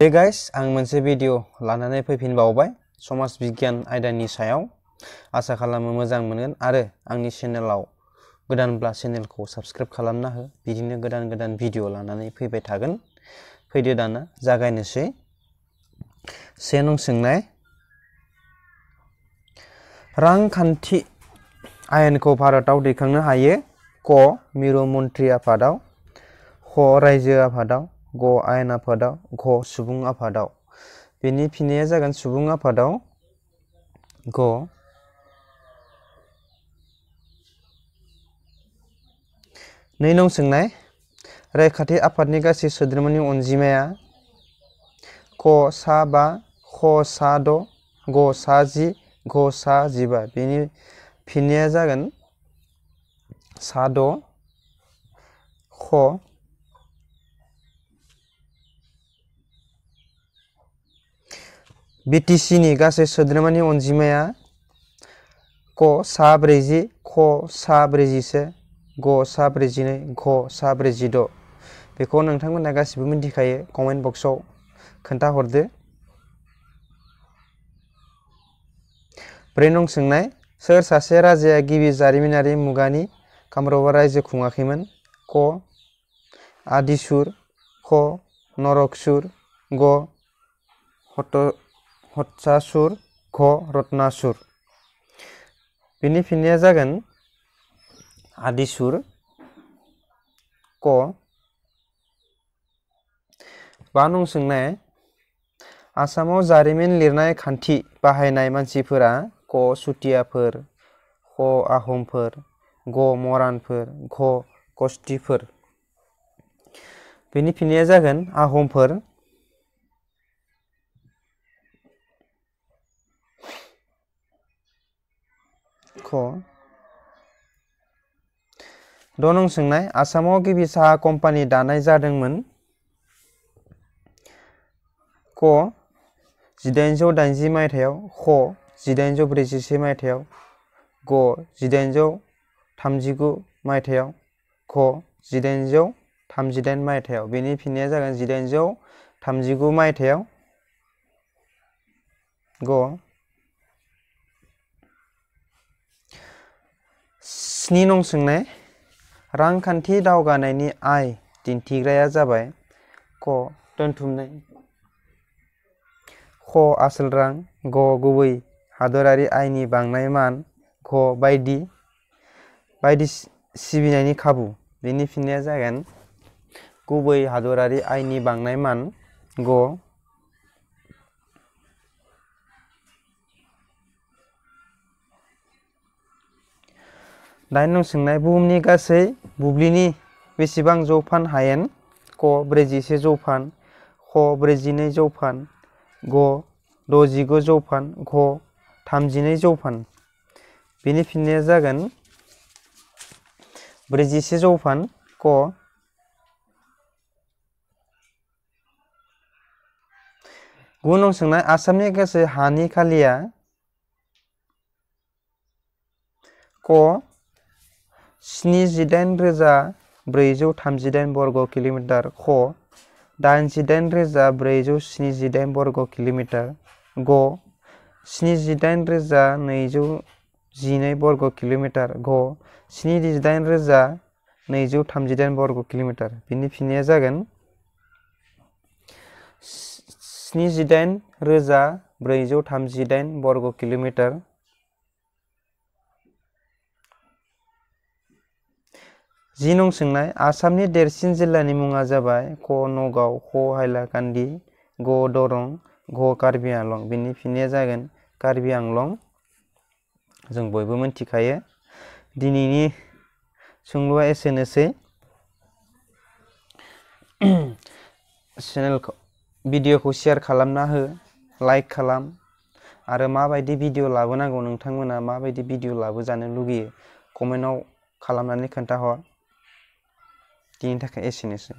बे guys आं मोनसे video लानानै फैफिनबावबाय समाज बिगियान आयदानि सायाव आसा खालामो मोजां मोनगोन आरो आंनि चेनेलाव गोदानब्ला चेनेलखौ साबस्क्राइब खालामना हो बिदिनो गोदान गोदान भिडिअ लानानै फैबाय थागोन फैदो दाना जागायनोसै से नं सोंनाय रांखान्थि आयेनखौ भारताव दैखांनो हायो क मिरु मन्थ्रि आफादाव ख रायजो आफादाव ग आयन आफादाव घ सुबुं आफादाव बेनि फिननाया जागोन सुबुं आफादाव ग नै नं सोंनाय रैखाथि आफादनि गासै सोद्रोमानि अनजिमाया क सा बा ख सा द' ग सा जि ग सा जिबा बेनि फिननाया जागोन सा द' ख बिटिसिनि गासै सोद्रोमानि अनजिमाया क सा ब्रैजि ख सा ब्रैजिसे ग सा ब्रैजिनै घ सा ब्रैजिद' बेखौ नोंथांमोना गासिबो मिन्थिखायो कमेन्ट बक्सआव खोन्थाहरदो ब्रै नं सोंनाय सोर सासे राजाया गिबि जारिमिनारि मुगानि कामरूपआव रायजो खुङाखैमोन क आदिसुर ख नरकसुर ग हत हत्सासुर घ रत्नासुर बेनि जागोन आदिसुर क बा सोंनाय आसामाव जारिमिन लिरनाय खान्थि बाहायनाय मानसिफोरा क सुतियाफोर ख आहमफोर ग मरानफोर घ कस्टिफोर बेनि फिननाया जागोन आहमफोर ख द' नं सोंनाय आसामाव गिबि साहा कम्पानि दानाय जादोंमोन क जिदाइनजौ दाइनजि मायथाइयाव ख जिदाइनजौ ब्रैजिसे मायथाइयाव ग जिदाइनजौ थामजिगु मायथाइयाव ख जिदाइनजौ थामजिदाइन मायथाइयाव बेनि फिननाया जागोन जिदाइनजौ थामजिगु मायथाइयाव ग นีนองสึงไหนรังคันที่ดาวกันในนี้ไอจินทีระยะจะไปก็ต้นทุนไหนข้ออัศลรังก็กุบยฮัตดรารีไอนี้บางในมันก็ไปดีไปดีสิบในนี้ขับวินีิฟินเนียจะกันกุบยฮัตดรารีไอนี้บางในมันก็ दाइन नं सोंनाय बुहुमनि गासै बुब्लिनि बेसेबां जौफान हायेन क ब्रैजिसे जौफान ख ब्रैजिनै जौफान ग द'जिगु जौफान घ थामजिनै जौफान बेनि फिननाया जागोन ब्रैजिसे जौफान क गु नं सोंनाय आसामनि गासै हानि खालिया क स्निजिदाइन रोजा ब्रैजौ थामजिदाइन वर्ग किलोमिटार ख दाइनजिदाइन रोजा ब्रैजौ स्निजिदाइन बर्ग किलोमिटार ग स्निजिदाइन रोजा नैजौ जिनै बर्ग किलोमिटार ग स्निजिदाइन रोजा नैजौ थामजिदाइन बर्ग किलोमिटार बिनि फिननाया जागोन स्निजिदाइन रोजा ब्रैजौ थामजिदाइन बर्ग किलोमिटार जी नं सोंनाय आसामनि देरसिन जिल्लानि मुङा जाबाय क नगाव ख हाइलाकान्दि ग दरं घ कार्बि आंलं बिनि फिननाया जागोन कार्बि आंलं जों बयबो मिन्थिखायो दिनैनि सोंलुआ एसेनोसै चेनेलखौ भिडिअखौ शेयार खालामना हो लाइक खालाम आरो माबायदि भिडिअ लाबोनांगौ नोंथांमोना माबायदि भिडिअ लाबोजानो लुगैयो कमेन्टआव खालामनानै खोन्थाहर তিন টাকা এসে নেছে